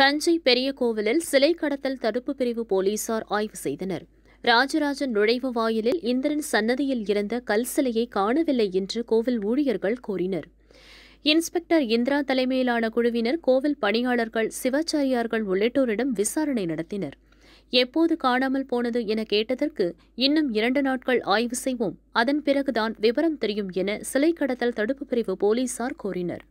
தஞ்சை பெரிய கோவிலில் சிலை கடத்தல் தடுப்பு பிரிவு போலீசார் ஆய்வு செய்தனர் ராஜராஜன் நுழைவு வாயிலில் இந்திரன் சன்னதியில் இருந்த கல் சிலையை காணவில்லை என்று கோவில் ஊழியர்கள் கூறினர் இன்ஸ்பெக்டர் இந்திரா தலைமையிலான குழுவினர் கோவில் பணியாளர்கள் சிவாச்சாரியார்கள் உள்ளிட்டோரிடம் விசாரணை நடத்தினர் எப்போது காணாமல் போனது என கேட்டதற்கு இன்னும் இரண்டு நாட்கள் ஆய்வு செய்வோம் அதன் பிறகுதான் விவரம் தெரியும் என சிலை கடத்தல் தடுப்பு பிரிவு போலீசார் கூறினர்